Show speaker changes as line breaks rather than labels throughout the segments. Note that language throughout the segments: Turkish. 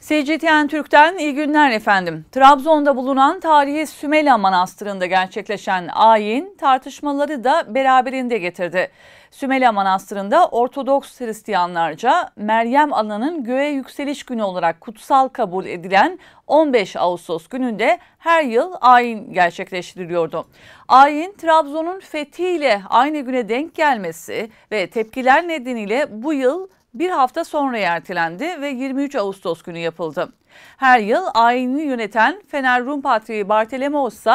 CGTN Türk'ten iyi günler efendim. Trabzon'da bulunan tarihi Sümela Manastırı'nda gerçekleşen ayin tartışmaları da beraberinde getirdi. Sümela Manastırı'nda Ortodoks Hristiyanlarca Meryem Ana'nın göğe yükseliş günü olarak kutsal kabul edilen 15 Ağustos gününde her yıl ayin gerçekleştiriliyordu. Ayin Trabzon'un fethiyle aynı güne denk gelmesi ve tepkiler nedeniyle bu yıl bir hafta sonra ertelendi ve 23 Ağustos günü yapıldı. Her yıl ayini yöneten Fener Rum Patriği Bartolomeos ise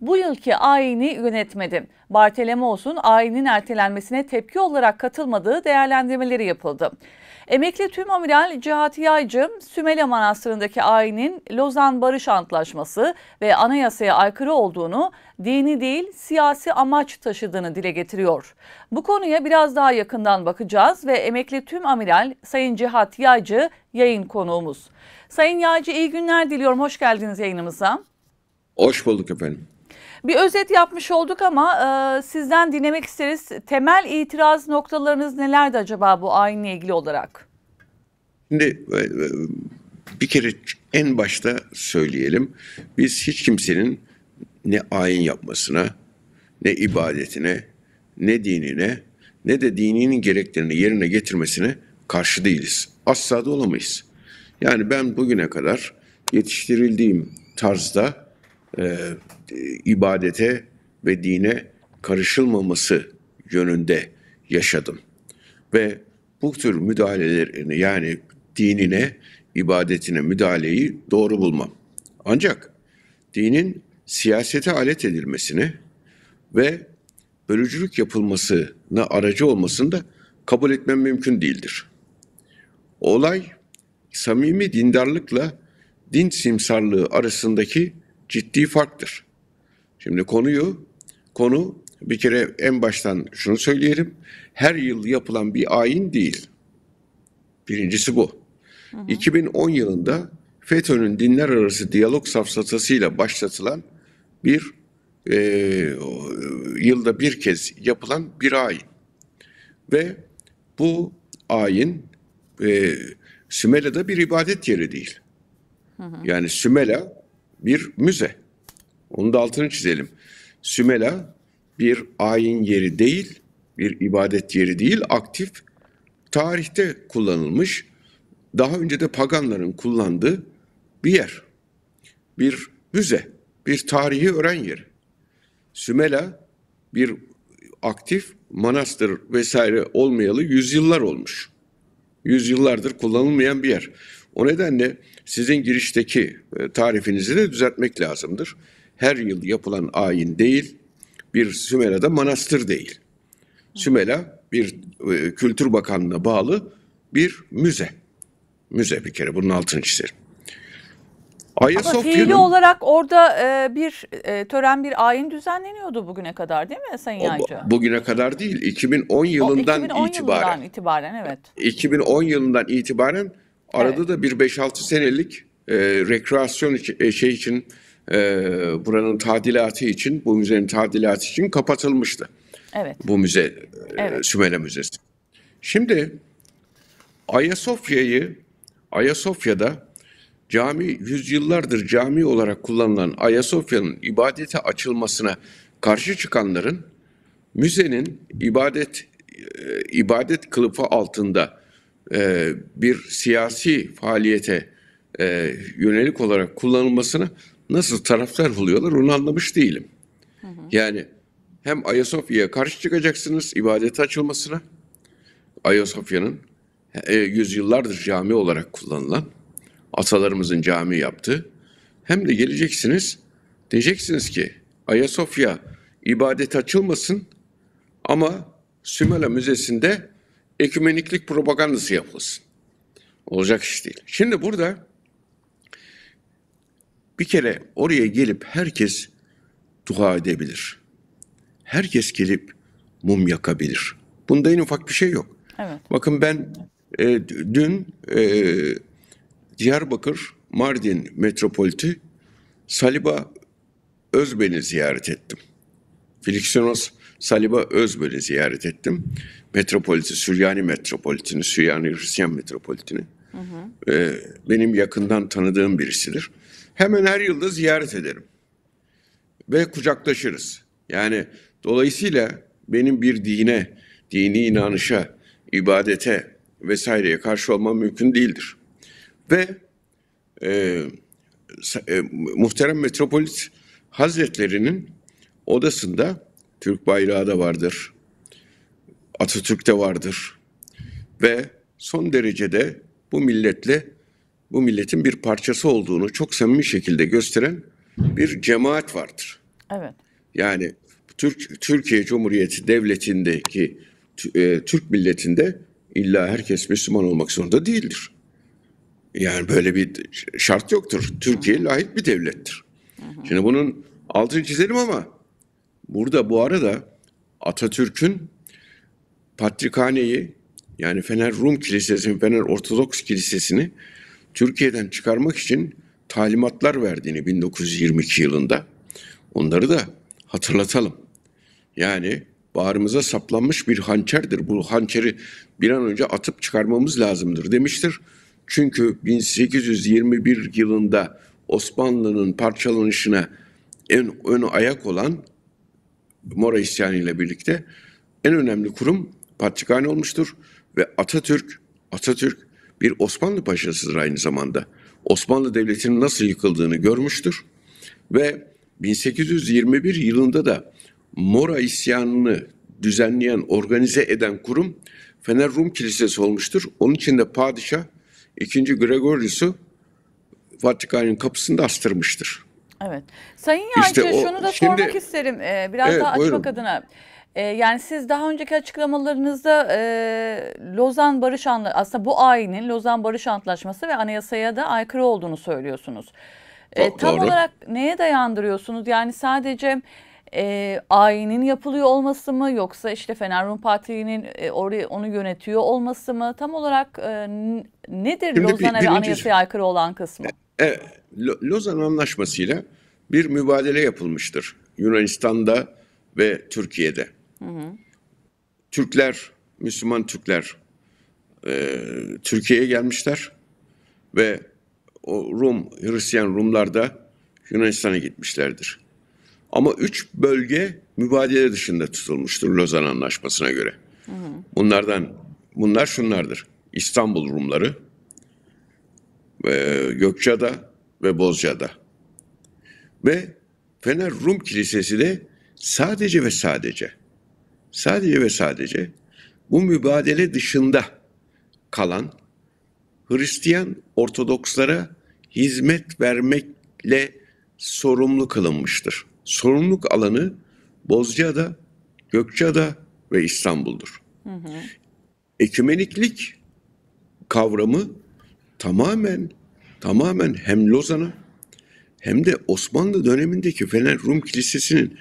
bu yılki ayini yönetmedi. Bartolomeos'un ayinin ertelenmesine tepki olarak katılmadığı değerlendirmeleri yapıldı. Emekli Tüm Amiral Cihat Yaycı, Sümele Manastırı'ndaki ayinin Lozan Barış Antlaşması ve anayasaya aykırı olduğunu, dini değil siyasi amaç taşıdığını dile getiriyor. Bu konuya biraz daha yakından bakacağız ve emekli Tüm Amiral Sayın Cihat Yaycı yayın konuğumuz. Sayın Yaycı iyi günler diliyorum. Hoş geldiniz yayınımıza.
Hoş bulduk efendim.
Bir özet yapmış olduk ama e, sizden dinlemek isteriz. Temel itiraz noktalarınız nelerdi acaba bu ayinle ilgili olarak?
Şimdi e, e, bir kere en başta söyleyelim. Biz hiç kimsenin ne ayin yapmasına, ne ibadetine, ne dinine, ne de dininin gereklerini yerine getirmesine karşı değiliz. Asla da olamayız. Yani ben bugüne kadar yetiştirildiğim tarzda e, ibadete ve dine karışılmaması yönünde yaşadım. Ve bu tür müdahalelerini yani dinine, ibadetine müdahaleyi doğru bulmam. Ancak dinin siyasete alet edilmesini ve bölücülük yapılmasına aracı olmasını da kabul etmem mümkün değildir. Olay samimi dindarlıkla din simsarlığı arasındaki ciddi farktır. Şimdi konuyu, konu bir kere en baştan şunu söyleyelim. Her yıl yapılan bir ayin değil. Birincisi bu. Hı hı. 2010 yılında FETÖ'nün dinler arası diyalog safsatasıyla başlatılan bir e, yılda bir kez yapılan bir ayin. Ve bu ayin e, Sümela'da bir ibadet yeri değil. Hı hı. Yani Sümela bir müze. Onun da altını çizelim. Sümela bir ayin yeri değil, bir ibadet yeri değil, aktif tarihte kullanılmış, daha önce de paganların kullandığı bir yer. Bir müze, bir tarihi öğren yeri. Sümela bir aktif manastır vesaire olmayalı yüzyıllar olmuş. Yüzyıllardır kullanılmayan bir yer. O nedenle sizin girişteki e, tarifinizi de düzeltmek lazımdır. Her yıl yapılan ayin değil, bir Sümela'da manastır değil. Sümela bir e, Kültür Bakanlığı'na bağlı bir müze. Müze bir kere bunun altını çizerim. Ayasofya'nın... Ama olarak
orada e, bir tören bir ayin düzenleniyordu bugüne kadar değil mi Sayın Yaycı?
bugüne kadar değil 2010 yılından 2010 itibaren. 2010 yılından
itibaren evet.
2010 yılından itibaren Arada evet. da bir 5-6 senelik e, rekreasyon için, e, şey için e, buranın tadilatı için bu müzenin tadilatı için kapatılmıştı. Evet. Bu müze e, evet. Sümele Müzesi. Şimdi Ayasofya'yı Ayasofya'da cami yüzyıllardır cami olarak kullanılan Ayasofya'nın ibadete açılmasına karşı çıkanların müzenin ibadet e, ibadet kılıfı altında e, bir siyasi faaliyete e, yönelik olarak kullanılmasına nasıl taraflar oluyorlar onu anlamış değilim. Yani hem Ayasofya'ya karşı çıkacaksınız ibadete açılmasına, Ayasofya'nın e, yüzyıllardır cami olarak kullanılan, atalarımızın cami yaptığı, hem de geleceksiniz diyeceksiniz ki Ayasofya ibadete açılmasın ama Sümela Müzesi'nde ekümeniklik propagandası yapılsın. Olacak iş değil. Şimdi burada bir kere oraya gelip herkes dua edebilir. Herkes gelip mum yakabilir. Bunda en ufak bir şey yok. Evet. Bakın ben e, dün e, Diyarbakır, Mardin metropoliti Saliba Özben'i ziyaret ettim. Filiksonos Saliba Özböl'ü ziyaret ettim. Metropoliti, Süryani Metropolitini, Süryani Hristiyan Metropolitini. Hı hı. Ee, benim yakından tanıdığım birisidir. Hemen her yılda ziyaret ederim. Ve kucaklaşırız. Yani dolayısıyla benim bir dine, dini inanışa, ibadete vesaireye karşı olmam mümkün değildir. Ve e, e, muhterem metropolit hazretlerinin odasında Türk bayrağı da vardır. Atatürk de vardır. Ve son derecede bu milletle bu milletin bir parçası olduğunu çok samimi şekilde gösteren bir cemaat vardır. Evet. Yani Türk Türkiye Cumhuriyeti devletindeki e, Türk milletinde illa herkes Müslüman olmak zorunda değildir. Yani böyle bir şart yoktur. Türkiye layık bir devlettir. Şimdi bunun altını çizelim ama Burada bu arada Atatürk'ün Patrikhane'yi yani Fener Rum Kilisesi'ni, Fener Ortodoks Kilisesi'ni Türkiye'den çıkarmak için talimatlar verdiğini 1922 yılında onları da hatırlatalım. Yani bağrımıza saplanmış bir hançerdir. Bu hançeri bir an önce atıp çıkarmamız lazımdır demiştir. Çünkü 1821 yılında Osmanlı'nın parçalanışına en ön ayak olan Mora isyanı ile birlikte en önemli kurum patrikhane olmuştur ve Atatürk Atatürk bir Osmanlı paşasıdır aynı zamanda. Osmanlı Devleti'nin nasıl yıkıldığını görmüştür ve 1821 yılında da Mora isyanını düzenleyen, organize eden kurum Fener Rum Kilisesi olmuştur. Onun için de padişah 2. Gregorius'u Vatikan'ın kapısında astırmıştır.
Evet. Sayın Yancı işte şunu da şimdi, sormak isterim ee, biraz evet, daha açmak buyurun. adına. Ee, yani siz daha önceki açıklamalarınızda e, Lozan Barış Antlaşması aslında bu ayinin Lozan Barış Antlaşması ve anayasaya da aykırı olduğunu söylüyorsunuz.
Ee, Do tam doğru. olarak
neye dayandırıyorsunuz? Yani sadece e, ayinin yapılıyor olması mı yoksa işte Fener Rum Partili'nin e, orayı onu yönetiyor olması mı? Tam olarak e, nedir Şimdi Lozan'a bir, ve anayasaya aykırı olan kısmı?
Evet, Lozan Anlaşması'yla bir mübadele yapılmıştır Yunanistan'da ve Türkiye'de. Hı hı. Türkler, Müslüman Türkler e, Türkiye'ye gelmişler ve o Rum, Hristiyan Rumlar da Yunanistan'a gitmişlerdir. Ama üç bölge mübadele dışında tutulmuştur Lozan Anlaşması'na göre. Hı hı. Bunlardan, bunlar şunlardır. İstanbul Rumları, e, Gökçeada ve Bozcaada. Ve Fener Rum Kilisesi de sadece ve sadece sadece ve sadece bu mübadele dışında kalan Hristiyan Ortodokslara hizmet vermekle sorumlu kılınmıştır. Sorumluluk alanı Bozcaada, Gökçeada ve İstanbul'dur. Hı hı. Ekümeniklik kavramı tamamen tamamen hem Lozan'a hem de Osmanlı dönemindeki Fener Rum Kilisesi'nin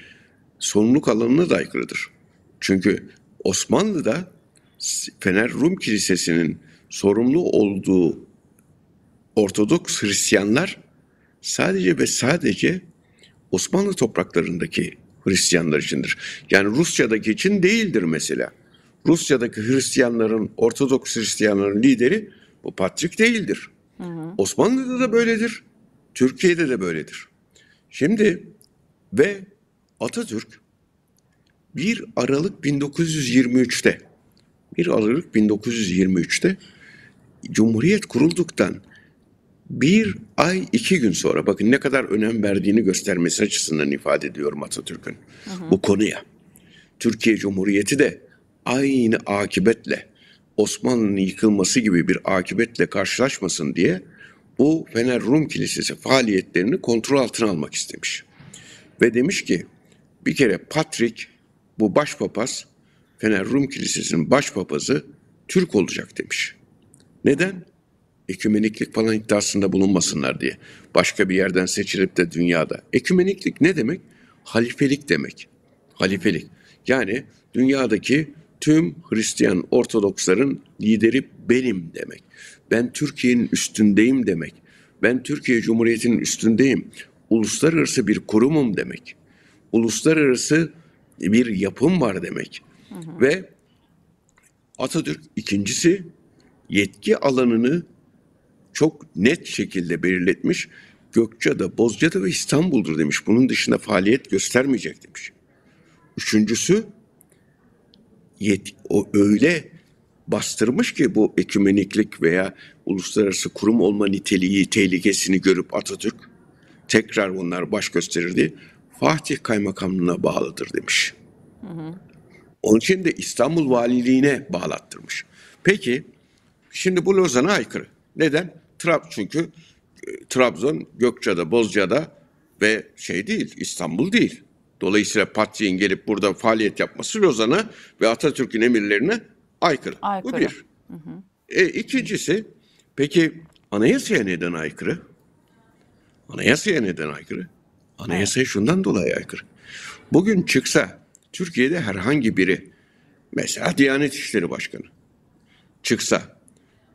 sorumluluk alanına da aykırıdır. Çünkü Osmanlı'da Fener Rum Kilisesi'nin sorumlu olduğu Ortodoks Hristiyanlar sadece ve sadece Osmanlı topraklarındaki Hristiyanlar içindir. Yani Rusya'daki için değildir mesela. Rusya'daki Hristiyanların, Ortodoks Hristiyanların lideri bu patrik değildir. Hı hı. Osmanlı'da da böyledir. Türkiye'de de böyledir. Şimdi ve Atatürk 1 Aralık 1923'te 1 Aralık 1923'te Cumhuriyet kurulduktan bir ay iki gün sonra bakın ne kadar önem verdiğini göstermesi açısından ifade ediyorum Atatürk'ün bu konuya. Türkiye Cumhuriyeti de aynı akibetle Osmanlı'nın yıkılması gibi bir akibetle karşılaşmasın diye o Fener Rum Kilisesi faaliyetlerini kontrol altına almak istemiş. Ve demiş ki bir kere Patrik bu başpapaz Fener Rum Kilisesi'nin başpapazı Türk olacak demiş. Neden? Ekümeniklik falan iddiasında bulunmasınlar diye. Başka bir yerden seçilip de dünyada. Ekümeniklik ne demek? Halifelik demek. Halifelik. Yani dünyadaki tüm Hristiyan Ortodoksların lideri benim demek. Ben Türkiye'nin üstündeyim demek. Ben Türkiye Cumhuriyeti'nin üstündeyim. Uluslararası bir kurumum demek. Uluslararası bir yapım var demek. Hı hı. Ve Atatürk ikincisi yetki alanını çok net şekilde belirletmiş. Gökçeada, Bozcaada ve İstanbul'dur demiş. Bunun dışında faaliyet göstermeyecek demiş. Üçüncüsü yet, o öyle bastırmış ki bu ekümeniklik veya uluslararası kurum olma niteliği tehlikesini görüp Atatürk tekrar bunlar baş gösterirdi. Fatih Kaymakamlığına bağlıdır demiş. Hı hı. Onun için de İstanbul Valiliğine bağlattırmış. Peki şimdi bu Lozan'a aykırı. Neden? Trab çünkü e, Trabzon, Gökçe'de, Bozca'da ve şey değil İstanbul değil. Dolayısıyla Patriğin gelip burada faaliyet yapması Lozan'a ve Atatürk'ün emirlerine aykırı.
aykırı. Bu bir. Hı hı.
E, ikincisi peki anayasaya neden aykırı? Anayasaya neden aykırı? Anayasaya evet. şundan dolayı aykırı. Bugün çıksa Türkiye'de herhangi biri mesela Diyanet İşleri Başkanı çıksa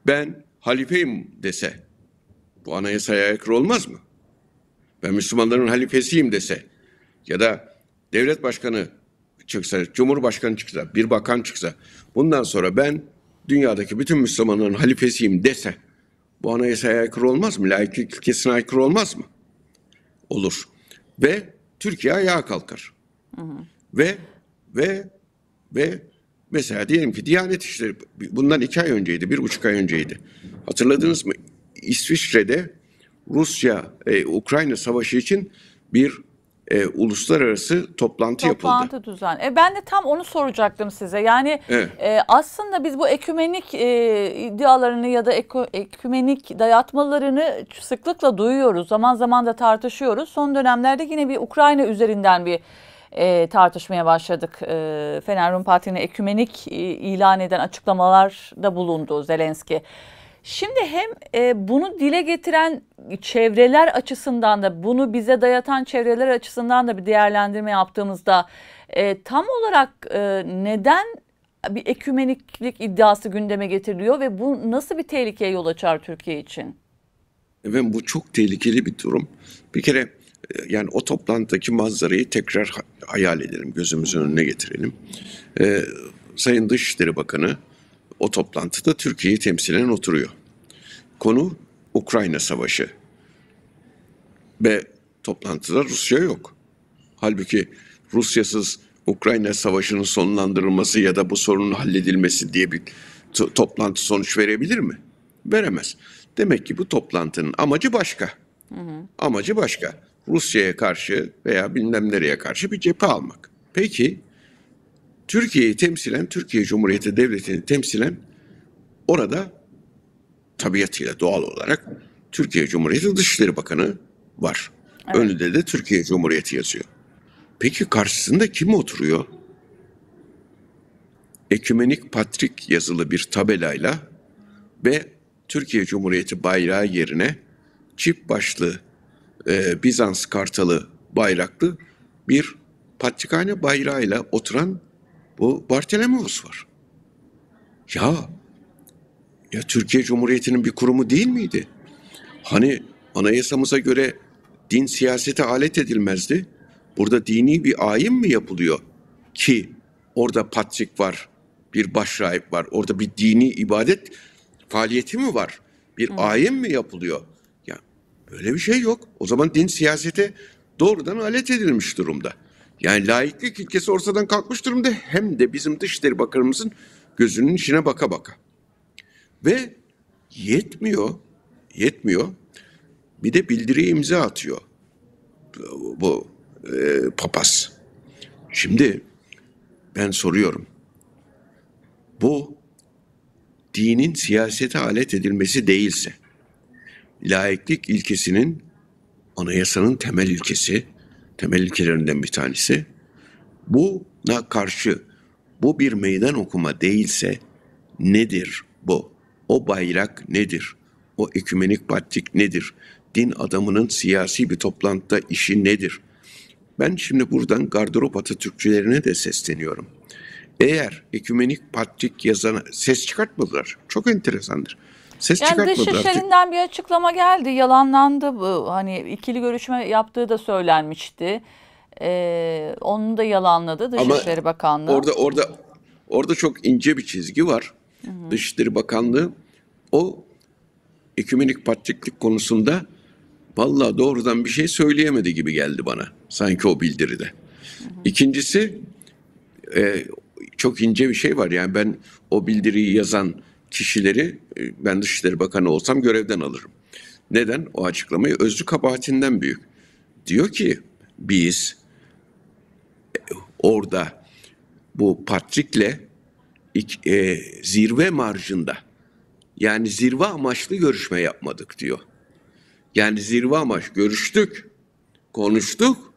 ben halifeyim dese bu anayasaya aykırı olmaz mı? Ben Müslümanların halifesiyim dese ya da devlet başkanı çıksa, cumhurbaşkanı çıksa, bir bakan çıksa, bundan sonra ben dünyadaki bütün Müslümanların halifesiyim dese, bu anayasaya aykırı olmaz mı? Laiklik ilkesine aykırı olmaz mı? Olur. Ve Türkiye ayağa kalkar. Hı hı. Ve ve ve mesela diyelim ki Diyanet İşleri bundan iki ay önceydi, bir buçuk ay önceydi. Hatırladınız mı? İsviçre'de Rusya, e, Ukrayna savaşı için bir e, uluslararası toplantı, toplantı
yapıldı. düzen. E, ben de tam onu soracaktım size. Yani evet. e, aslında biz bu ekümenik e, iddialarını ya da ekü, ekümenik dayatmalarını sıklıkla duyuyoruz. Zaman zaman da tartışıyoruz. Son dönemlerde yine bir Ukrayna üzerinden bir e, tartışmaya başladık. E, Fener Rum Parti'ni ekümenik e, ilan eden açıklamalar da bulundu Zelenski. Şimdi hem e, bunu dile getiren çevreler açısından da bunu bize dayatan çevreler açısından da bir değerlendirme yaptığımızda e, tam olarak e, neden bir ekümeniklik iddiası gündeme getiriliyor ve bu nasıl bir tehlikeye yol açar Türkiye için?
Evet bu çok tehlikeli bir durum. Bir kere e, yani o toplantıdaki manzarayı tekrar hayal edelim, gözümüzün önüne getirelim. Ee, Sayın Dışişleri Bakanı o toplantıda Türkiye'yi temsilen oturuyor. Konu Ukrayna Savaşı. Ve toplantıda Rusya yok. Halbuki Rusyasız Ukrayna Savaşı'nın sonlandırılması ya da bu sorunun halledilmesi diye bir toplantı sonuç verebilir mi? Veremez. Demek ki bu toplantının amacı başka. Hı hı. Amacı başka. Rusya'ya karşı veya bilmem nereye karşı bir cephe almak. Peki Türkiye'yi temsilen, Türkiye Cumhuriyeti Devleti'ni temsilen orada tabiatıyla doğal olarak Türkiye Cumhuriyeti Dışişleri Bakanı var. Evet. Önünde de Türkiye Cumhuriyeti yazıyor. Peki karşısında kim oturuyor? Ekümenik Patrik yazılı bir tabelayla ve Türkiye Cumhuriyeti bayrağı yerine çift başlı e, Bizans kartalı bayraklı bir patrikhane bayrağıyla oturan bu Bartolomeus var. Ya ya Türkiye Cumhuriyeti'nin bir kurumu değil miydi? Hani anayasamıza göre din siyasete alet edilmezdi. Burada dini bir ayin mi yapılıyor ki orada patrik var, bir başrahip var, orada bir dini ibadet faaliyeti mi var? Bir Hı. ayin mi yapılıyor? Ya böyle bir şey yok. O zaman din siyasete doğrudan alet edilmiş durumda. Yani laiklik ilkesi ortadan kalkmış durumda hem de bizim Dışişleri Bakanımızın gözünün içine baka baka. Ve yetmiyor, yetmiyor. Bir de bildiriye imza atıyor bu e, papaz. Şimdi ben soruyorum. Bu dinin siyasete alet edilmesi değilse, laiklik ilkesinin anayasanın temel ilkesi, temel ilkelerinden bir tanesi. Buna karşı bu bir meydan okuma değilse nedir bu? O bayrak nedir? O ekümenik patrik nedir? Din adamının siyasi bir toplantıda işi nedir? Ben şimdi buradan gardırop Atatürkçülerine de sesleniyorum. Eğer ekümenik patrik yazana ses çıkartmadılar. Çok enteresandır. Ses yani çıkartmadı Dışişlerinden
bir açıklama geldi. Yalanlandı. Bu, hani ikili görüşme yaptığı da söylenmişti. Ee, onu da yalanladı Dışişleri Ama Bakanlığı. Orada
orada orada çok ince bir çizgi var. Hı hı. Dışişleri Bakanlığı o ekümenik patriklik konusunda valla doğrudan bir şey söyleyemedi gibi geldi bana. Sanki o bildiride. Hı hı. İkincisi e, çok ince bir şey var. Yani ben o bildiriyi yazan kişileri e, ben Dışişleri Bakanı olsam görevden alırım. Neden? O açıklamayı özlü kabahatinden büyük. Diyor ki biz e, orada bu Patrick'le e, zirve marjında yani zirve amaçlı görüşme yapmadık diyor. Yani zirve amaç görüştük, konuştuk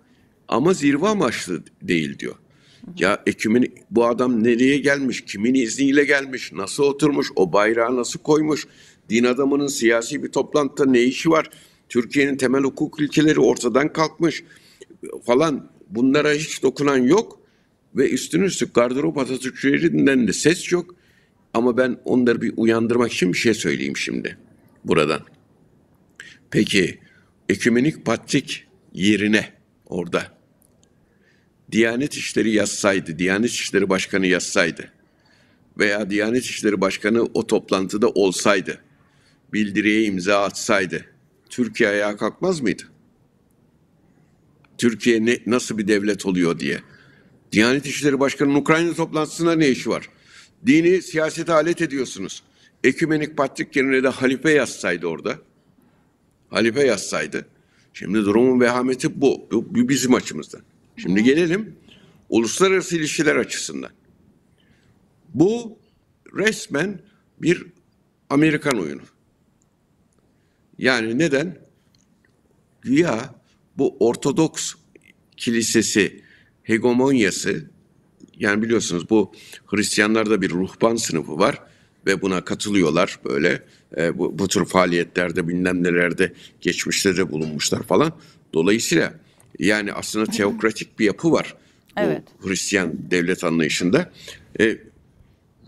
ama zirve amaçlı değil diyor. Ya ekümen bu adam nereye gelmiş? Kimin izniyle gelmiş? Nasıl oturmuş? O bayrağı nasıl koymuş? Din adamının siyasi bir toplantıda ne işi var? Türkiye'nin temel hukuk ilkeleri ortadan kalkmış falan. Bunlara hiç dokunan yok ve üstüne üstlük gardırop Atatürkçülerinden de ses yok. Ama ben onları bir uyandırmak için bir şey söyleyeyim şimdi buradan. Peki ekümenik patrik yerine orada Diyanet İşleri yazsaydı, Diyanet İşleri Başkanı yazsaydı veya Diyanet İşleri Başkanı o toplantıda olsaydı, bildiriye imza atsaydı Türkiye ayağa kalkmaz mıydı? Türkiye ne, nasıl bir devlet oluyor diye. Diyanet İşleri Başkanı'nın Ukrayna toplantısına ne işi var? Dini siyasete alet ediyorsunuz. Ekümenik Patrik yerine de halife yazsaydı orada. Halife yazsaydı. Şimdi durumun vehameti bu. Bu bizim açımızdan. Şimdi gelelim uluslararası ilişkiler açısından. Bu resmen bir Amerikan oyunu. Yani neden? Güya bu Ortodoks kilisesi hegemonyası yani biliyorsunuz bu Hristiyanlarda bir ruhban sınıfı var ve buna katılıyorlar böyle e, bu, bu tür faaliyetlerde bilmem nelerde geçmişte de bulunmuşlar falan. Dolayısıyla yani aslında teokratik bir yapı var evet. bu Hristiyan devlet anlayışında. E,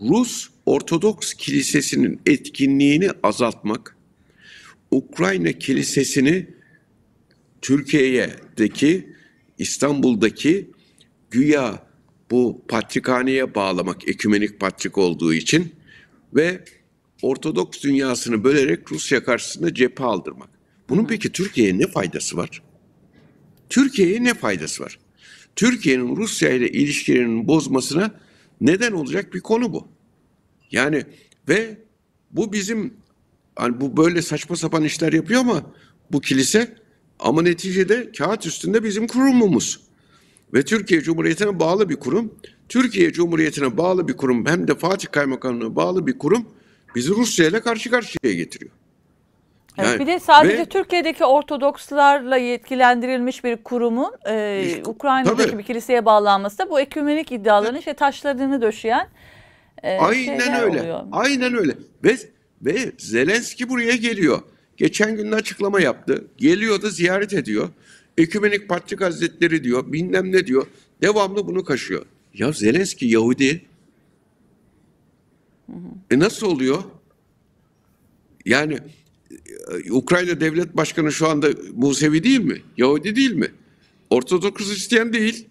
Rus Ortodoks Kilisesi'nin etkinliğini azaltmak, Ukrayna Kilisesi'ni Türkiye'deki, İstanbul'daki güya bu patrikhaneye bağlamak, ekümenik patrik olduğu için ve Ortodoks dünyasını bölerek Rusya karşısında cephe aldırmak. Bunun peki Türkiye'ye ne faydası var? Türkiye'ye ne faydası var? Türkiye'nin Rusya ile ilişkilerinin bozmasına neden olacak bir konu bu. Yani ve bu bizim hani bu böyle saçma sapan işler yapıyor ama bu kilise ama neticede kağıt üstünde bizim kurumumuz. Ve Türkiye Cumhuriyeti'ne bağlı bir kurum. Türkiye Cumhuriyeti'ne bağlı bir kurum hem de Fatih Kaymakamlığı'na bağlı bir kurum bizi Rusya ile karşı karşıya getiriyor
yani, bir de sadece ve, Türkiye'deki Ortodokslarla yetkilendirilmiş bir kurumun e, işte, Ukrayna'daki tabii. bir kiliseye bağlanması da bu ekümenik iddiaların işte taşlarını döşeyen e, Aynen öyle.
Oluyor. Aynen öyle. Ve, ve Zelenski buraya geliyor. Geçen gün açıklama yaptı. Geliyor da ziyaret ediyor. Ekümenik Patrik Hazretleri diyor, bilmem ne diyor. Devamlı bunu kaşıyor. Ya Zelenski Yahudi. Hı hı. E nasıl oluyor? Yani ee, Ukrayna Devlet Başkanı şu anda Musevi değil mi? Yahudi değil mi? Ortodoks Hristiyan değil.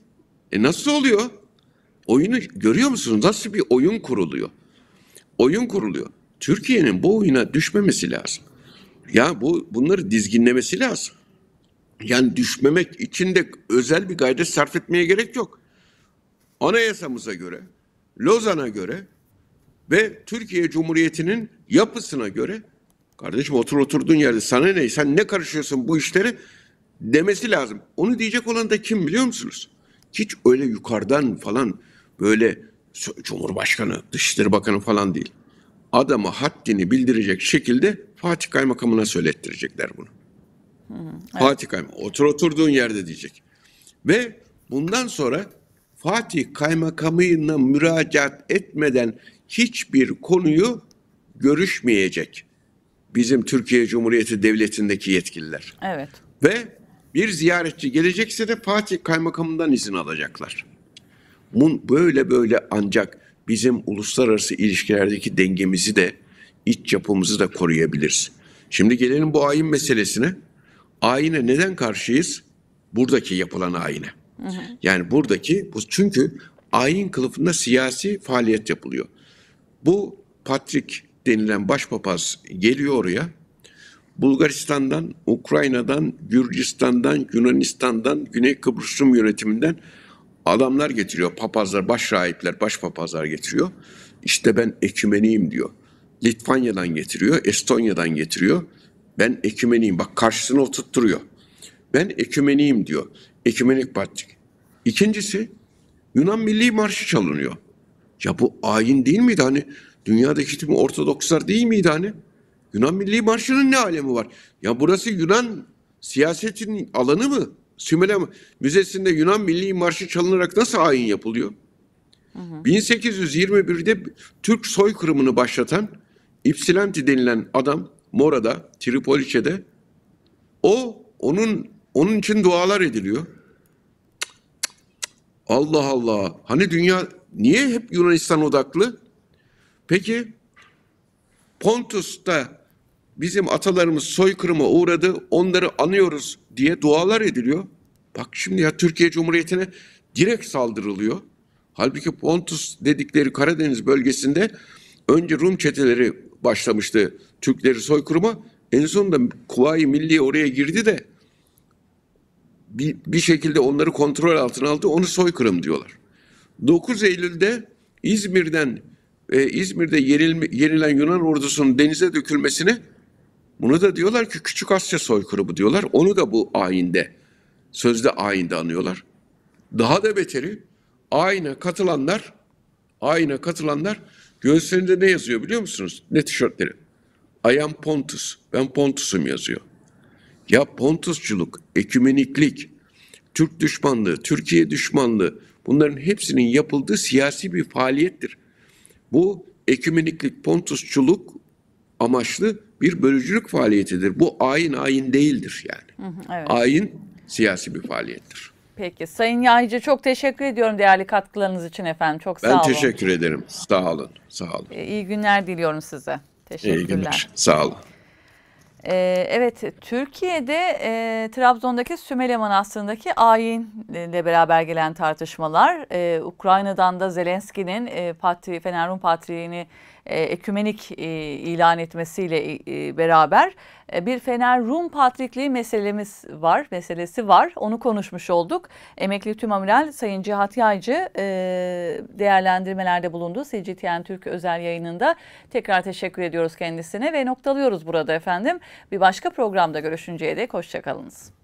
E nasıl oluyor? Oyunu görüyor musunuz? Nasıl bir oyun kuruluyor? Oyun kuruluyor. Türkiye'nin bu oyuna düşmemesi lazım. Ya bu bunları dizginlemesi lazım. Yani düşmemek için de özel bir gayret sarf etmeye gerek yok. Anayasamıza göre, Lozan'a göre ve Türkiye Cumhuriyeti'nin yapısına göre Kardeşim otur oturduğun yerde sana ne? Sen ne karışıyorsun bu işleri? Demesi lazım. Onu diyecek olan da kim biliyor musunuz? Hiç öyle yukarıdan falan böyle Cumhurbaşkanı, Dışişleri Bakanı falan değil. Adama haddini bildirecek şekilde Fatih Kaymakamına söylettirecekler bunu. Hı, hmm, evet. Fatih Kaymakam otur oturduğun yerde diyecek. Ve bundan sonra Fatih Kaymakamı'na müracaat etmeden hiçbir konuyu görüşmeyecek bizim Türkiye Cumhuriyeti Devleti'ndeki yetkililer. Evet. Ve bir ziyaretçi gelecekse de Fatih Kaymakamından izin alacaklar. Bun böyle böyle ancak bizim uluslararası ilişkilerdeki dengemizi de iç yapımızı da koruyabiliriz. Şimdi gelelim bu ayin meselesine. Ayine neden karşıyız? Buradaki yapılan ayine. Hı hı. Yani buradaki bu çünkü ayin kılıfında siyasi faaliyet yapılıyor. Bu Patrick denilen başpapaz geliyor oraya. Bulgaristan'dan, Ukrayna'dan, Gürcistan'dan, Yunanistan'dan, Güney Kıbrıs Rum yönetiminden adamlar getiriyor. Papazlar, baş rahipler, baş papazlar getiriyor. İşte ben ekümeniyim diyor. Litvanya'dan getiriyor, Estonya'dan getiriyor. Ben ekümeniyim. Bak karşısına oturtturuyor. Ben ekümeniyim diyor. Ekümenik parti. İkincisi Yunan Milli Marşı çalınıyor. Ya bu ayin değil miydi? Hani Dünyadaki tüm Ortodokslar değil miydi hani? Yunan Milli Marşı'nın ne alemi var? Ya burası Yunan siyasetinin alanı mı? Sümele Müzesi'nde Yunan Milli Marşı çalınarak nasıl ayin yapılıyor? Hı hı. 1821'de Türk soykırımını başlatan İpsilanti denilen adam Mora'da, Tripoliçe'de o onun onun için dualar ediliyor. Allah Allah. Hani dünya niye hep Yunanistan odaklı? Peki Pontus'ta bizim atalarımız soykırıma uğradı, onları anıyoruz diye dualar ediliyor. Bak şimdi ya Türkiye Cumhuriyeti'ne direkt saldırılıyor. Halbuki Pontus dedikleri Karadeniz bölgesinde önce Rum çeteleri başlamıştı Türkleri soykırıma. En sonunda Kuvayi Milli oraya girdi de bir, bir şekilde onları kontrol altına aldı. Onu soykırım diyorlar. 9 Eylül'de İzmir'den e, İzmir'de yenilme, yenilen Yunan ordusunun denize dökülmesini bunu da diyorlar ki Küçük Asya soykırımı diyorlar. Onu da bu ayinde, sözde ayinde anıyorlar. Daha da beteri ayine katılanlar, ayine katılanlar göğüslerinde ne yazıyor biliyor musunuz? Ne tişörtleri? I am Pontus, ben Pontus'um yazıyor. Ya Pontusçuluk, ekümeniklik, Türk düşmanlığı, Türkiye düşmanlığı bunların hepsinin yapıldığı siyasi bir faaliyettir. Bu ekümeniklik, pontusçuluk amaçlı bir bölücülük faaliyetidir. Bu ayin ayin değildir yani. Hı evet. Ayin siyasi bir faaliyettir.
Peki Sayın Yaycı çok teşekkür ediyorum değerli katkılarınız için efendim. Çok sağ ben olun. Ben teşekkür
ederim. Sağ olun. Sağ olun.
E, iyi günler diliyorum size. Teşekkürler. İyi günler. Sağ olun. Ee, evet, Türkiye'de e, Trabzon'daki Sümele Manastırı'ndaki ayinle beraber gelen tartışmalar, e, Ukrayna'dan da Zelenski'nin e, patri, Fener Rum Patriğini e, ekümenik e, ilan etmesiyle e, e, beraber e, bir Fener Rum Patrikliği meselemiz var, meselesi var. Onu konuşmuş olduk. Emekli Tümamiral Sayın Cihat Yaycı e, değerlendirmelerde bulundu. CGTN Türk özel yayınında tekrar teşekkür ediyoruz kendisine ve noktalıyoruz burada efendim. Bir başka programda görüşünceye dek hoşçakalınız.